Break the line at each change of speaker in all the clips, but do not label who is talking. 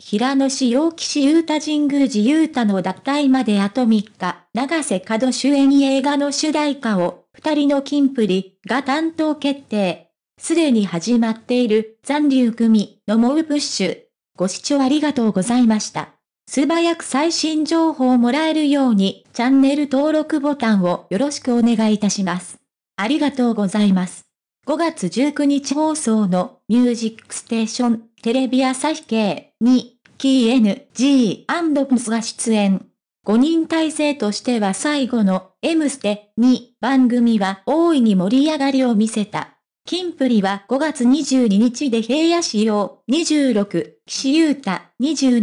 平野市陽騎士雄太神宮寺雄太の脱退まであと3日、長瀬角主演映画の主題歌を、二人の金プリが担当決定。すでに始まっている残留組のモウプッシュ。ご視聴ありがとうございました。素早く最新情報をもらえるようにチャンネル登録ボタンをよろしくお願いいたします。ありがとうございます。5月19日放送のミュージックステーションテレビ朝日系に KNG& p s が出演。5人体制としては最後の M ステに番組は大いに盛り上がりを見せた。金プリは5月22日で平野市用26、岸優太27、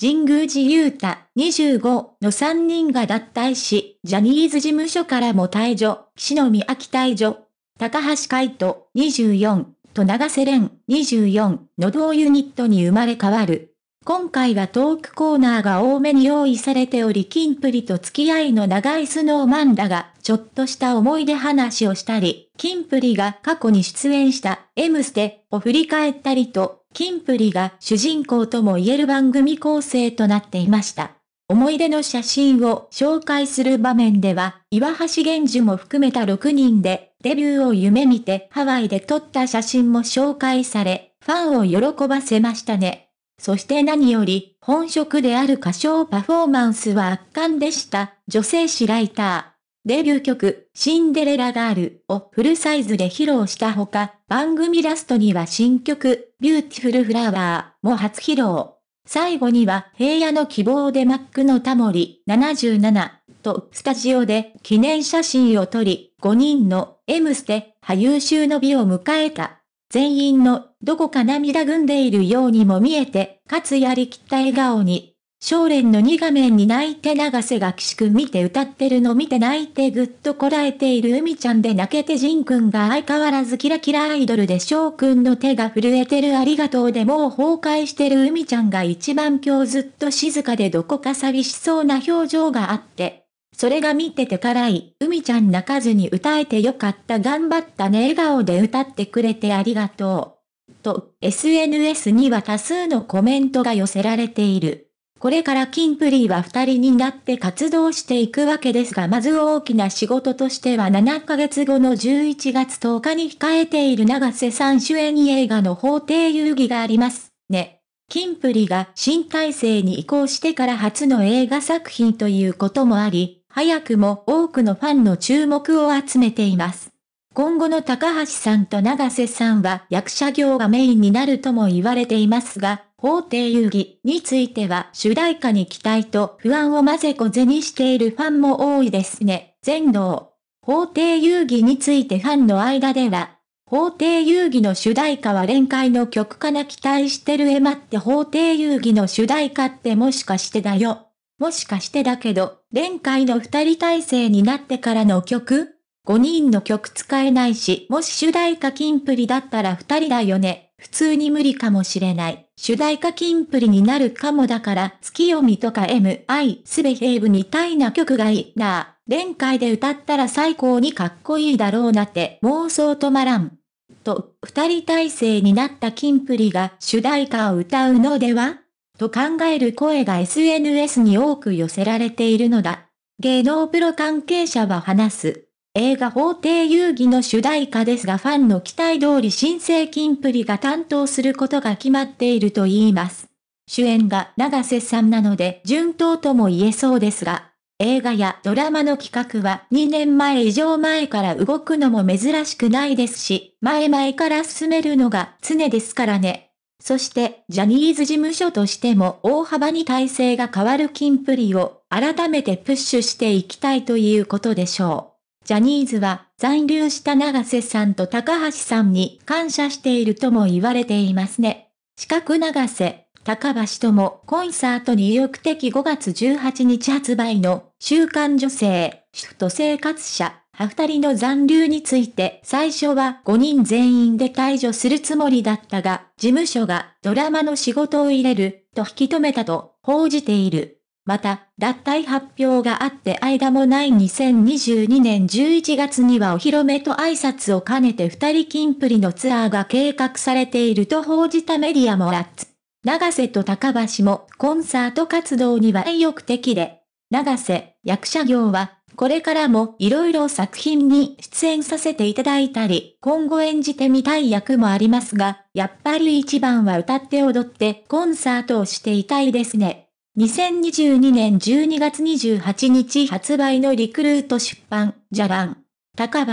神宮寺優太25の3人が脱退し、ジャニーズ事務所からも退場、岸野美城退場高橋海人24と長瀬廉24の同ユニットに生まれ変わる。今回はトークコーナーが多めに用意されており、キンプリと付き合いの長いスノーマンらが、ちょっとした思い出話をしたり、キンプリが過去に出演した M ステを振り返ったりと、キンプリが主人公とも言える番組構成となっていました。思い出の写真を紹介する場面では、岩橋玄樹も含めた6人でデビューを夢見てハワイで撮った写真も紹介され、ファンを喜ばせましたね。そして何より、本職である歌唱パフォーマンスは圧巻でした、女性誌ライター。デビュー曲、シンデレラガールをフルサイズで披露したほか、番組ラストには新曲、ビューティフルフラワーも初披露。最後には、平野の希望でマックのタモリ77とスタジオで記念写真を撮り、5人の M ステ、派優秀の美を迎えた。全員の、どこか涙ぐんでいるようにも見えて、かつやりきった笑顔に。少年の2画面に泣いて長瀬が岸く見て歌ってるの見て泣いてぐっとこらえている海ちゃんで泣けてジンくんが相変わらずキラキラアイドルで翔くんの手が震えてるありがとうでもう崩壊してる海ちゃんが一番今日ずっと静かでどこか寂しそうな表情があって。それが見てて辛い、海ちゃん泣かずに歌えてよかった頑張ったね笑顔で歌ってくれてありがとう。と、SNS には多数のコメントが寄せられている。これからキンプリは二人になって活動していくわけですが、まず大きな仕事としては7ヶ月後の11月10日に控えている長瀬さん主演映画の法廷遊戯がありますね。キンプリが新体制に移行してから初の映画作品ということもあり、早くも多くのファンの注目を集めています。今後の高橋さんと長瀬さんは役者業がメインになるとも言われていますが、法廷遊戯については主題歌に期待と不安を混ぜこぜにしているファンも多いですね。全能。法廷遊戯についてファンの間では、法廷遊戯の主題歌は連会の曲かな期待してるえ待って法廷遊戯の主題歌ってもしかしてだよ。もしかしてだけど、連回の二人体制になってからの曲五人の曲使えないし、もし主題歌キンプリだったら二人だよね。普通に無理かもしれない。主題歌キンプリになるかもだから、月読みとか M.I. すべヘイブみたいな曲がいいな連回で歌ったら最高にかっこいいだろうなって妄想止まらん。と、二人体制になったキンプリが主題歌を歌うのではと考える声が SNS に多く寄せられているのだ。芸能プロ関係者は話す。映画法廷遊戯の主題歌ですがファンの期待通り新生金プリが担当することが決まっていると言います。主演が長瀬さんなので順当とも言えそうですが、映画やドラマの企画は2年前以上前から動くのも珍しくないですし、前々から進めるのが常ですからね。そしてジャニーズ事務所としても大幅に体制が変わる金プリを改めてプッシュしていきたいということでしょう。ジャニーズは残留した長瀬さんと高橋さんに感謝しているとも言われていますね。四角長瀬、高橋ともコンサートに意欲的5月18日発売の週刊女性、シフト生活者ハフタリの残留について最初は5人全員で解除するつもりだったが、事務所がドラマの仕事を入れると引き止めたと報じている。また、脱退発表があって間もない2022年11月にはお披露目と挨拶を兼ねて二人金プリのツアーが計画されていると報じたメディアもあっつ。長瀬と高橋もコンサート活動には意欲的で、長瀬、役者業はこれからも色々作品に出演させていただいたり、今後演じてみたい役もありますが、やっぱり一番は歌って踊ってコンサートをしていたいですね。2022年12月28日発売のリクルート出版、ジャらン。高橋、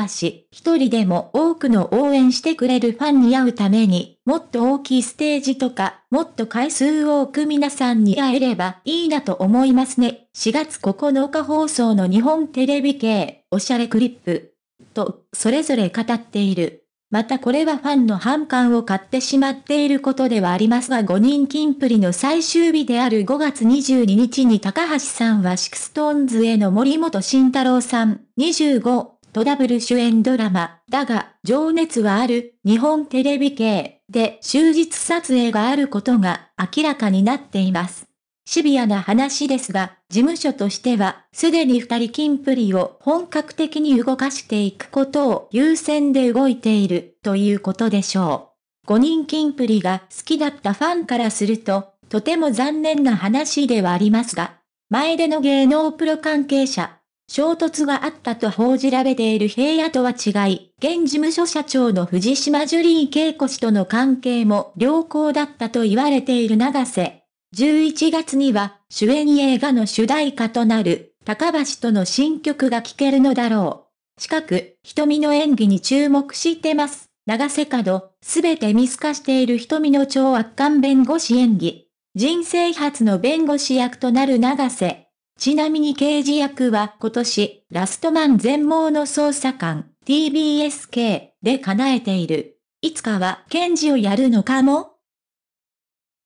一人でも多くの応援してくれるファンに会うために、もっと大きいステージとか、もっと回数多く皆さんに会えればいいなと思いますね。4月9日放送の日本テレビ系、おしゃれクリップ。と、それぞれ語っている。またこれはファンの反感を買ってしまっていることではありますが5人金プリの最終日である5月22日に高橋さんはシクストーンズへの森本慎太郎さん、25、とダブル主演ドラマ、だが、情熱はある、日本テレビ系で終日撮影があることが明らかになっています。シビアな話ですが、事務所としては、すでに二人金プリを本格的に動かしていくことを優先で動いている、ということでしょう。五人金プリが好きだったファンからすると、とても残念な話ではありますが、前での芸能プロ関係者、衝突があったと報じられている平野とは違い、現事務所社長の藤島ジュリー恵子氏との関係も良好だったと言われている長瀬。11月には、主演映画の主題歌となる、高橋との新曲が聴けるのだろう。近く、瞳の演技に注目してます。長瀬角、すべて見透かしている瞳の超圧巻弁護士演技。人生初の弁護士役となる長瀬。ちなみに刑事役は今年、ラストマン全盲の捜査官、TBSK で叶えている。いつかは検事をやるのかも